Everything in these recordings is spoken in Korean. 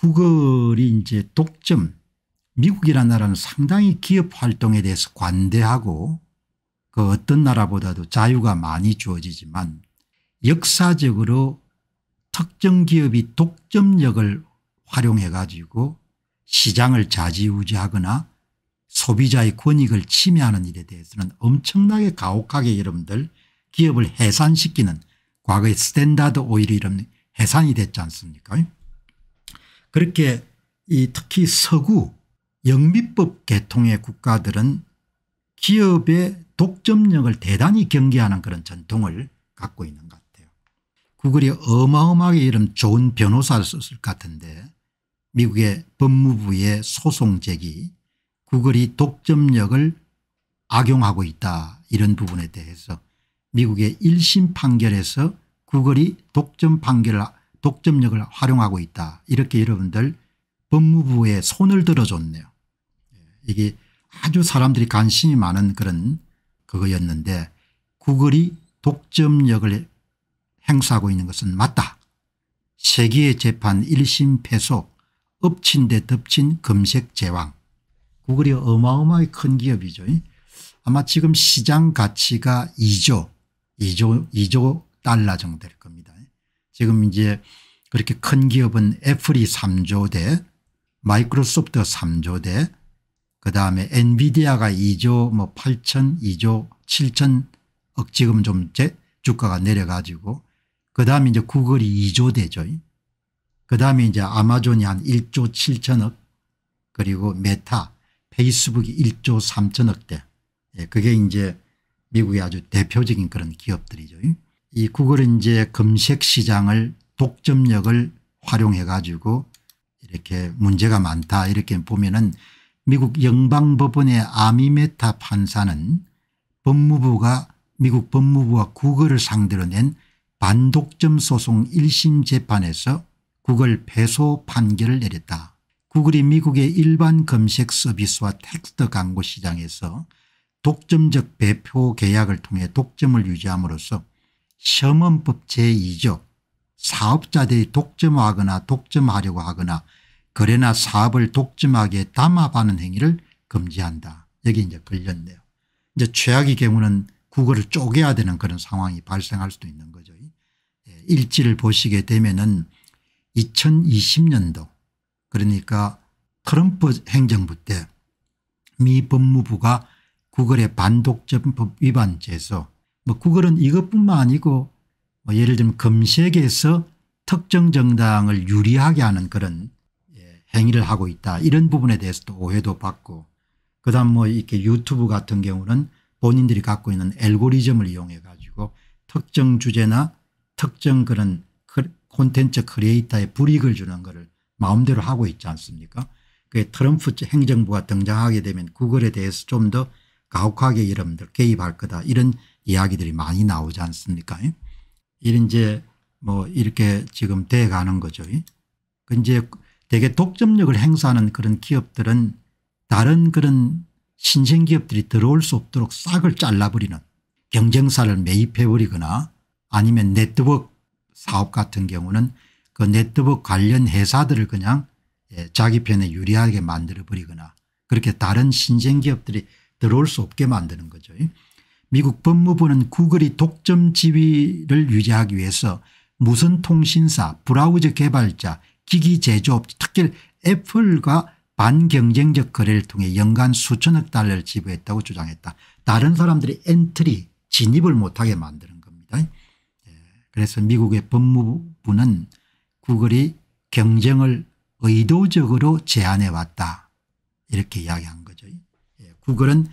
구글이 이제 독점 미국이라는 나라는 상당히 기업 활동에 대해서 관대하고 그 어떤 나라보다도 자유가 많이 주어지지만 역사적으로 특정 기업이 독점력을 활용해 가지고 시장을 좌지우지하거나 소비자의 권익을 침해하는 일에 대해서는 엄청나게 가혹하게 여러분들 기업을 해산시키는 과거의 스탠다드 오일이 이런 해산이 됐지 않습니까 그렇게 이 특히 서구 영미법 계통의 국가들은 기업의 독점력을 대단히 경계하는 그런 전통을 갖고 있는 것 같아요. 구글이 어마어마하게 이런 좋은 변호사를 썼을 것 같은데 미국의 법무부의 소송 제기 구글이 독점력을 악용하고 있다 이런 부분에 대해서 미국의 1심 판결에서 구글이 독점 판결을 독점력을 활용하고 있다. 이렇게 여러분들 법무부에 손을 들어줬네요. 이게 아주 사람들이 관심이 많은 그런 그거였는데 구글이 독점력을 행사하고 있는 것은 맞다. 세계의 재판 1심 패소 엎친 데 덮친 검색 제왕. 구글이 어마어마하게 큰 기업이죠. 아마 지금 시장 가치가 2조 2조 2조 달러 정도 될 겁니다. 지금 이제 그렇게 큰 기업은 애플이 3조대 마이크로소프트 3조대 그 다음에 엔비디아가 2조 뭐 8천 2조 7천억 지금 좀 제 주가가 내려가지고 그 다음에 이제 구글이 2조 대죠. 그 다음에 이제 아마존이 한 1조 7천억 그리고 메타 페이스북이 1조 3천억 대 예, 그게 이제 미국의 아주 대표적인 그런 기업들이죠. 이 구글은 이제 검색 시장을 독점력을 활용해 가지고 이렇게 문제가 많다 이렇게 보면은 미국 영방법원의 아미메타 판사는 법무부가 미국 법무부와 구글을 상대로 낸 반독점 소송 1심 재판에서 구글 패소 판결을 내렸다. 구글이 미국의 일반 검색 서비스와 텍스트 광고 시장에서 독점적 배표 계약을 통해 독점을 유지함으로써 시험법 제2조 사업자들이 독점하거나 독점하려고 하거나 거래나 사업을 독점하게 담합하는 행위를 금지한다. 여기 이제 걸렸네요. 이제 최악의 경우는 국어를 쪼개야 되는 그런 상황이 발생할 수도 있는 거죠. 예, 일지를 보시게 되면은 2020년도 그러니까 트럼프 행정부 때 미 법무부가 구글의 반독점법 위반죄에서 뭐 구글은 이것뿐만 아니고 뭐 예를 들면 검색에서 특정 정당을 유리하게 하는 그런 예, 행위를 하고 있다 이런 부분에 대해서도 오해도 받고 그다음 뭐 이렇게 유튜브 같은 경우는 본인들이 갖고 있는 알고리즘을 이용해 가지고 특정 주제나 특정 그런 콘텐츠 크리에이터에 불이익을 주는 것을 마음대로 하고 있지 않습니까 그게 트럼프 행정부가 등장하게 되면 구글에 대해서 좀 더 가혹하게 여러분들 개입할 거다 이런 이야기들이 많이 나오지 않습니까? 이런 이제 뭐 이렇게 지금 돼가는 거죠. 그 이제 되게 독점력을 행사하는 그런 기업들은 다른 그런 신생 기업들이 들어올 수 없도록 싹을 잘라버리는 경쟁사를 매입해버리거나 아니면 네트워크 사업 같은 경우는 그 네트워크 관련 회사들을 그냥 예, 자기 편에 유리하게 만들어버리거나 그렇게 다른 신생 기업들이 들어올 수 없게 만드는 거죠. 미국 법무부는 구글이 독점 지위를 유지하기 위해서 무선 통신사 브라우저 개발자 기기 제조업 특히 애플과 반경쟁적 거래를 통해 연간 수천억 달러를 지불했다고 주장했다. 다른 사람들이 엔트리 진입을 못하게 만드는 겁니다. 예. 그래서 미국의 법무부는 구글이 경쟁을 의도적으로 제한해 왔다 이렇게 이야기한 거죠. 예. 구글은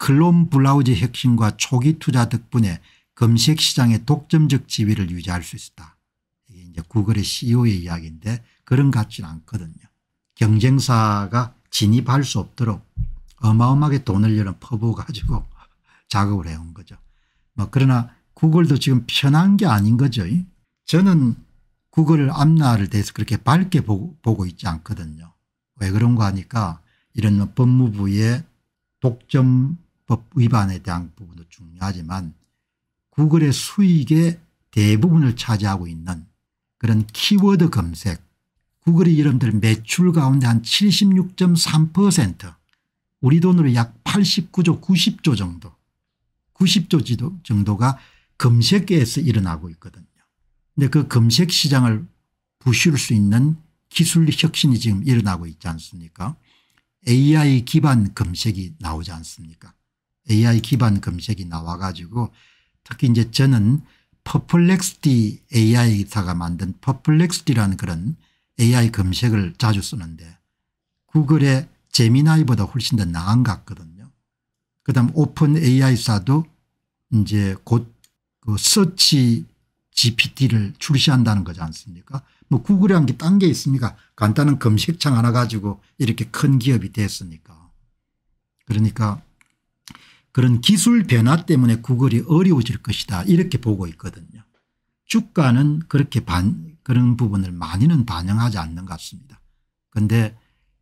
클론 블라우즈 혁신과 초기 투자 덕분에 검색시장의 독점적 지위를 유지할 수있다 이게 이제 구글의 CEO의 이야기인데 그런 같지는 않거든요. 경쟁사가 진입할 수 없도록 어마어마하게 돈을 여는 퍼부 가지고 작업을 해온 거죠. 뭐 그러나 구글도 지금 편한 게 아닌 거죠. 저는 구글 앞날을 대해서 그렇게 밝게 보고, 보고 있지 않거든요. 왜 그런가 하니까 이런 법무부의 독점 법 위반에 대한 부분도 중요하지만 구글의 수익의 대부분을 차지하고 있는 그런 키워드 검색 구글이 이름들 매출 가운데 한 76.3% 우리 돈으로 약 89조 90조 정도 90조 정도가 검색계에서 일어나고 있거든요. 근데 그 검색 시장을 부실 수 있는 기술 혁신이 지금 일어나고 있지 않습니까 AI 기반 검색이 나오지 않습니까 AI 기반 검색이 나와가지고 특히 이제 저는 퍼플렉스티 AI사가 만든 퍼플렉스티라는 그런 AI 검색을 자주 쓰는데 구글의 제미나이보다 훨씬 더 나은 것 같거든요. 그다음 오픈 AI사도 이제 곧 그 서치 GPT를 출시한다는 거지 않습니까? 뭐 구글이란 게딴 게 있습니까? 간단한 검색창 하나 가지고 이렇게 큰 기업이 됐으니까. 그러니까 그런 기술 변화 때문에 구글이 어려워질 것이다 이렇게 보고 있거든요. 주가는 그렇게 반 그런 부분을 많이는 반영하지 않는 것 같습니다. 그런데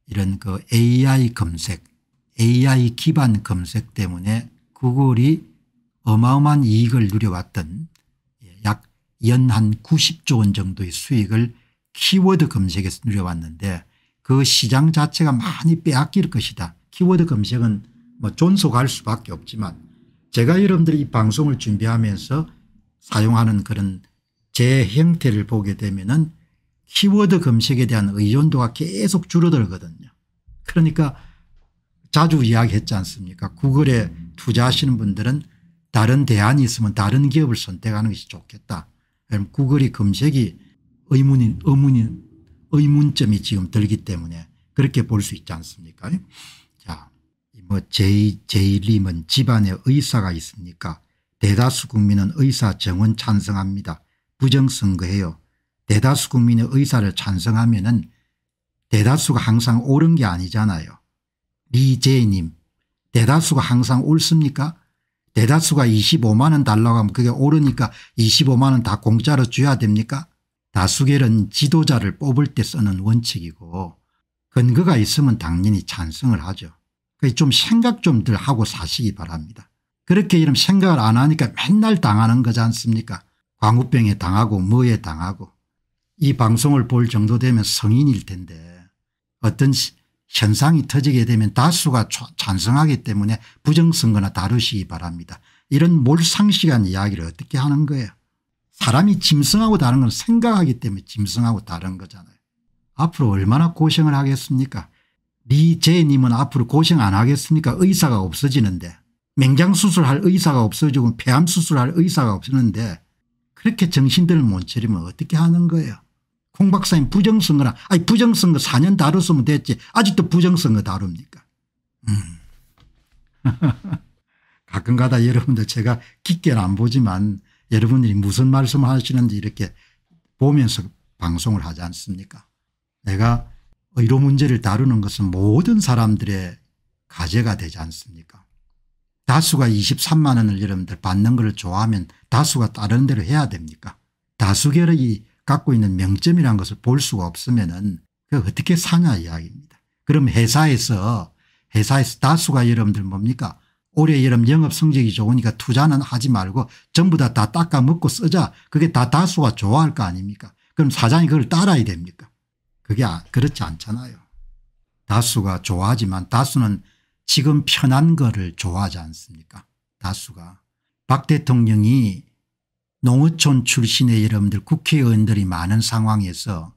이런 그 AI 검색 AI 기반 검색 때문에 구글이 어마어마한 이익을 누려왔던 예, 약 연한 90조 원 정도의 수익을 키워드 검색에서 누려왔는데 그 시장 자체가 많이 빼앗길 것이다. 키워드 검색은 뭐 존속할 수밖에 없지만 제가 여러분들이 이 방송을 준비하면서 사용하는 그런 제 형태를 보게 되면 은 키워드 검색에 대한 의존도가 계속 줄어들거든요. 그러니까 자주 이야기했지 않습니까 구글에 투자하시는 분들은 다른 대안이 있으면 다른 기업을 선택하는 것이 좋겠다. 왜냐면 구글이 검색이 의문인, 의문인, 의문점이 지금 들기 때문에 그렇게 볼 수 있지 않습니까 뭐 제이, 임은 집안에 의사가 있습니까 대다수 국민은 의사 정원 찬성합니다. 부정선거해요. 대다수 국민의 의사를 찬성하면 은 대다수가 항상 옳은 게 아니잖아요. 리제이님 대다수가 항상 옳습니까 대다수가 25만 원 달라고 하면 그게 옳으니까 25만 원 다 공짜로 줘야 됩니까? 다수결은 지도자를 뽑을 때 쓰는 원칙이고 근거가 있으면 당연히 찬성을 하죠. 좀 생각 좀들 하고 사시기 바랍니다. 그렇게 이런 생각을 안 하니까 맨날 당하는 거지 않습니까 광우병에 당하고 뭐에 당하고 이 방송을 볼 정도 되면 성인일 텐데 어떤 현상이 터지게 되면 다수가 찬성하기 때문에 부정선거나 다루시기 바랍니다. 이런 몰상식한 이야기를 어떻게 하는 거예요. 사람이 짐승하고 다른 건 생각하기 때문에 짐승하고 다른 거잖아요. 앞으로 얼마나 고생을 하겠습니까 리제님은 네 앞으로 고생 안 하겠습니까 의사가 없어지는데 맹장수술할 의사가 없어지고 폐암수술할 의사가 없었는데 그렇게 정신들을 못 차리면 어떻게 하는 거예요 홍 박사님 부정선거나 아니 부정선거 4년 다뤘으면 됐지 아직도 부정선거 다룹니까 음. 가끔가다 여러분들 제가 깊게는 안 보지만 여러분들이 무슨 말씀을 하시는지 이렇게 보면서 방송을 하지 않습니까 내가 의료 어, 문제를 다루는 것은 모든 사람들의 과제가 되지 않습니까 다수가 23만 원을 여러분들 받는 것을 좋아하면 다수가 다른 대로 해야 됩니까 다수결이 갖고 있는 명점이라는 것을 볼 수가 없으면 은 그 어떻게 사냐 이야기입니다. 그럼 회사에서 회사에서 다수가 여러분들 뭡니까 올해 여름 영업 성적이 좋으니까 투자는 하지 말고 전부 다 다 닦아먹고 쓰자 그게 다 다수가 좋아할 거 아닙니까 그럼 사장이 그걸 따라야 됩니까 그게 아, 그렇지 않잖아요. 다수가 좋아하지만 다수는 지금 편한 거를 좋아하지 않습니까 다수가. 박 대통령이 농어촌 출신의 여러분들 국회의원들이 많은 상황에서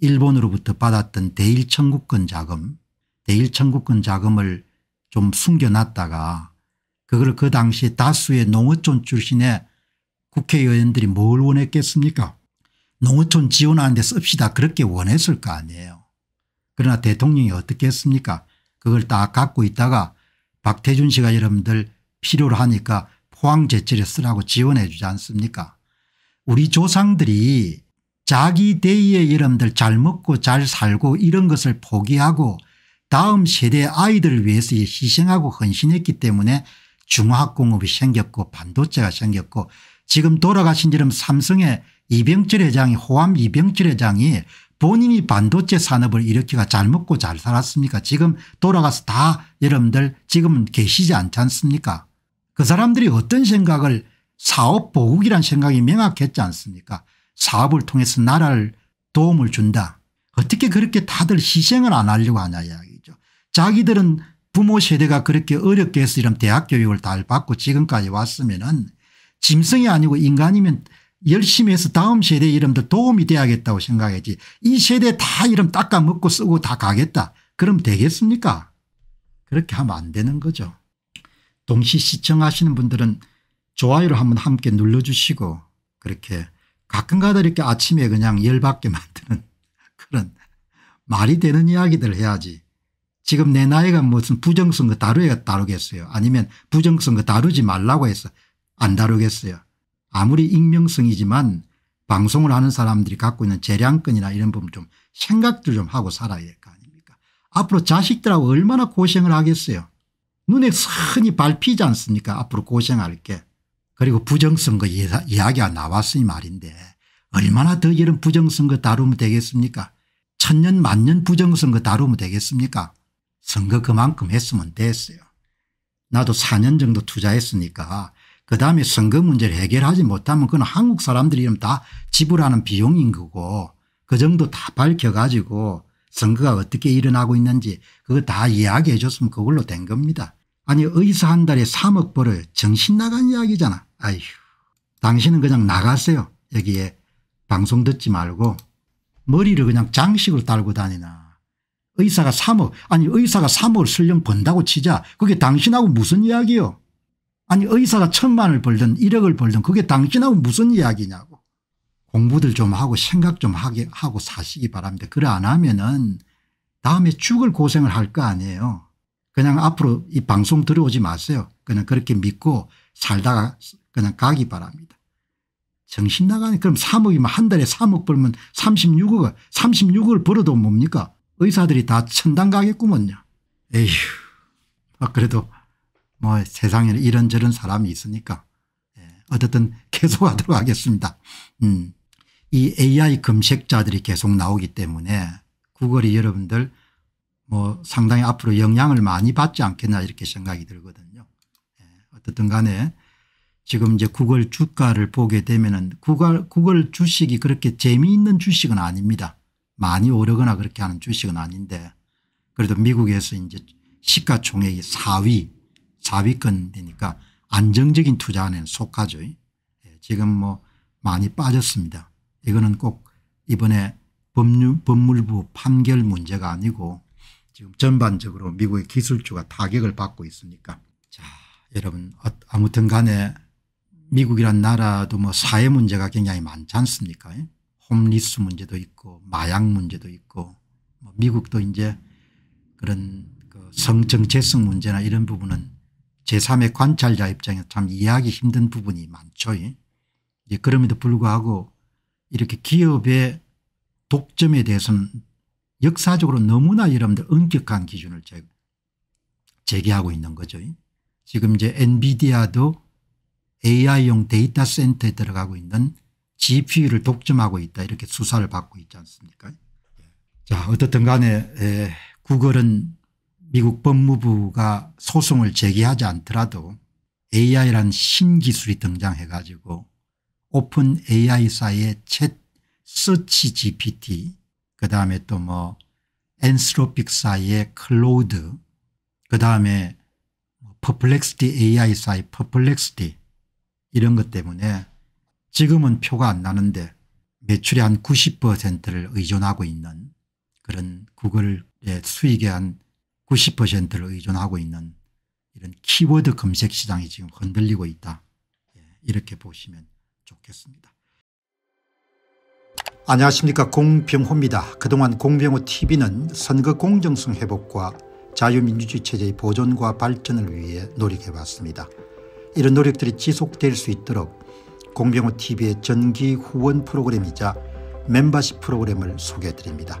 일본으로부터 받았던 대일청구권 자금 대일청구권 자금을 좀 숨겨놨다가 그걸 그 당시에 다수의 농어촌 출신의 국회의원들이 뭘 원했겠습니까 농어촌 지원하는데 씁시다 그렇게 원했을 거 아니에요. 그러나 대통령이 어떻게 했습니까 그걸 다 갖고 있다가 박태준 씨가 여러분들 필요로 하니까 포항제철에 쓰라고 지원해 주지 않습니까 우리 조상들이 자기 대의에 여러분들 잘 먹고 잘 살고 이런 것을 포기하고 다음 세대 아이들을 위해서 희생하고 헌신했기 때문에 중화학공업이 생겼고 반도체가 생겼고 지금 돌아가신 지름 삼성의 이병철 회장이 호암 이병철 회장이 본인이 반도체 산업을 일으키가 잘 먹고 잘 살았습니까 지금 돌아가서 다 여러분들 지금 계시지 않지 않습니까 그 사람들이 어떤 생각을 사업보국이란 생각이 명확했지 않습니까 사업을 통해서 나라를 도움을 준다 어떻게 그렇게 다들 희생을 안 하려고 하냐 이야기죠 자기들은 부모 세대가 그렇게 어렵게 해서 이런 대학 교육을 잘 받고 지금까지 왔으면 은 짐승이 아니고 인간이면 열심히 해서 다음 세대 이름도 도움이 돼야겠다고 생각했지 이 세대 다 이름 닦아먹고 쓰고 다 가겠다. 그럼 되겠습니까? 그렇게 하면 안 되는 거죠. 동시 시청하시는 분들은 좋아요를 한번 함께 눌러주시고 그렇게 가끔가다 이렇게 아침에 그냥 열받게 만드는 그런 말이 되는 이야기들 해야지. 지금 내 나이가 무슨 부정선거 다루겠어요. 아니면 부정선거 다루지 말라고 해서 안 다루겠어요. 아무리 익명성이지만 방송을 하는 사람들이 갖고 있는 재량권이나 이런 부분 좀 생각들 좀 하고 살아야 될 거 아닙니까 앞으로 자식들하고 얼마나 고생을 하겠어요. 눈에 선히 밟히지 않습니까 앞으로 고생할 게. 그리고 부정선거 이야기가 나왔으니 말인데 얼마나 더 이런 부정선거 다루면 되겠습니까 천년 만년 부정선거 다루면 되겠습니까 선거 그만큼 했으면 됐어요. 나도 4년 정도 투자했으니까 그다음에 선거 문제를 해결하지 못하면 그건 한국 사람들이 다 지불하는 비용인 거고 그 정도 다 밝혀가지고 선거가 어떻게 일어나고 있는지 그거 다 이야기해 줬으면 그걸로 된 겁니다. 아니 의사 한 달에 3억 벌을 정신 나간 이야기잖아. 아휴 당신은 그냥 나가세요. 여기에 방송 듣지 말고 머리를 그냥 장식을 달고 다니나. 의사가 3억 아니 의사가 3억을 설령 번다고 치자 그게 당신하고 무슨 이야기요. 아니 의사가 천만을 벌든 1억을 벌든 그게 당신하고 무슨 이야기냐고. 공부들 좀 하고 생각 좀 하게 하고 사시기 바랍니다. 그래 안 하면은 다음에 죽을 고생을 할 거 아니에요. 그냥 앞으로 이 방송 들어오지 마세요. 그냥 그렇게 믿고 살다가 그냥 가기 바랍니다. 정신 나가니 그럼 3억이면 한 달에 3억 벌면 3 6억 36억을 벌어도 뭡니까 의사들이 다 천당 가겠구먼요. 에휴 아 그래도 뭐 세상에는 이런저런 사람이 있으니까 예, 어쨌든 계속하도록 하겠습니다. 음. 이 AI 검색자들이 계속 나오기 때문에 구글이 여러분들 뭐 상당히 앞으로 영향을 많이 받지 않겠나 이렇게 생각이 들거든요. 예. 어떻든 간에 지금 이제 구글 주가를 보게 되면은 구글, 구글 주식이 그렇게 재미있는 주식은 아닙니다. 많이 오르거나 그렇게 하는 주식은 아닌데 그래도 미국에서 이제 시가총액이 4위 자위권이니까 안정적인 투자 안에 속하죠. 예, 지금 뭐 많이 빠졌습니다. 이거는 꼭 이번에 법률, 법무부 판결 문제가 아니고 지금 전반적으로 미국의 기술주가 타격을 받고 있으니까 자 여러분 어, 아무튼 간에 미국이란 나라도 뭐 사회 문제가 굉장히 많지 않습니까 예? 홈리스 문제도 있고 마약 문제도 있고 뭐 미국도 이제 그런 그 성정체성 문제나 이런 부분은 제3의 관찰자 입장에서 참 이해하기 힘든 부분이 많죠. 예. 이제 그럼에도 불구하고 이렇게 기업의 독점에 대해서는 역사적으로 너무나 여러분들 엄격한 기준을 제기하고 있는 거죠. 예. 지금 이제 엔비디아도 AI용 데이터 센터에 들어가고 있는 GPU를 독점하고 있다 이렇게 수사를 받고 있지 않습니까 예. 자 어떻든 간에 구글은 미국 법무부가 소송을 제기하지 않더라도 AI란 신기술이 등장해 가지고 오픈 AI사의 이챗 서치 GPT 그다음에 또 뭐 엔스로픽사의 이클로드 그다음에 뭐 퍼플렉스티 a i 사이 퍼플렉스티 이런 것 때문에 지금은 표가 안 나는데 매출의 한 90%를 의존하고 있는 그런 구글의 수익의 한 90%를 의존하고 있는 이런 키워드 검색 시장이 지금 흔들리고 있다. 예, 이렇게 보시면 좋겠습니다. 안녕하십니까 공병호입니다. 그동안 공병호 tv는 선거 공정성 회복과 자유민주주의 체제의 보존과 발전을 위해 노력해왔습니다. 이런 노력들이 지속될 수 있도록 공병호 tv의 전기 후원 프로그램이자 멤버십 프로그램을 소개해드립니다.